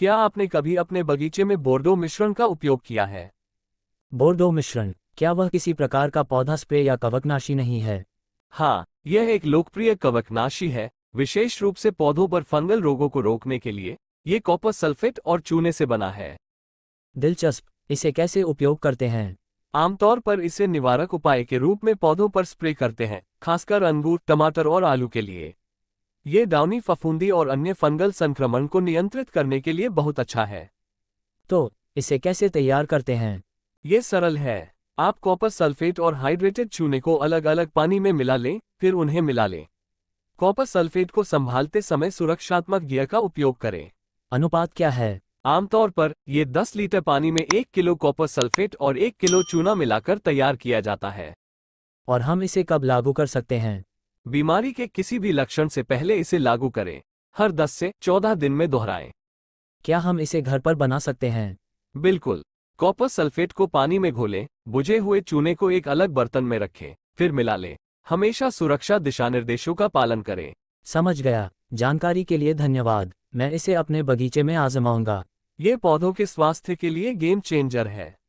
क्या आपने कभी अपने बगीचे में बोर्डो मिश्रण का उपयोग किया है बोर्डो मिश्रण क्या वह किसी प्रकार का पौधा स्प्रे या कवकनाशी नहीं है हाँ यह एक लोकप्रिय कवकनाशी है विशेष रूप से पौधों पर फंगल रोगों को रोकने के लिए ये कॉपर सल्फेट और चूने से बना है दिलचस्प इसे कैसे उपयोग करते हैं आमतौर पर इसे निवारक उपाय के रूप में पौधों पर स्प्रे करते हैं खासकर अंगूर टमाटर और आलू के लिए ये डाउनी फफूंदी और अन्य फंगल संक्रमण को नियंत्रित करने के लिए बहुत अच्छा है तो इसे कैसे तैयार करते हैं ये सरल है आप कॉपर सल्फेट और हाइड्रेटेड चूने को अलग अलग पानी में मिला लें फिर उन्हें मिला लें कॉपर सल्फेट को संभालते समय सुरक्षात्मक गियर का उपयोग करें अनुपात क्या है आमतौर पर ये 10 लीटर पानी में एक किलो कॉपर सल्फेट और एक किलो चूना मिलाकर तैयार किया जाता है और हम इसे कब लागू कर सकते हैं बीमारी के किसी भी लक्षण से पहले इसे लागू करें हर 10 से 14 दिन में दोहराएं क्या हम इसे घर पर बना सकते हैं बिल्कुल कॉपर सल्फेट को पानी में घोलें बुझे हुए चूने को एक अलग बर्तन में रखें फिर मिला लें हमेशा सुरक्षा दिशानिर्देशों का पालन करें समझ गया जानकारी के लिए धन्यवाद मैं इसे अपने बगीचे में आजमाऊंगा ये पौधों के स्वास्थ्य के लिए गेम चेंजर है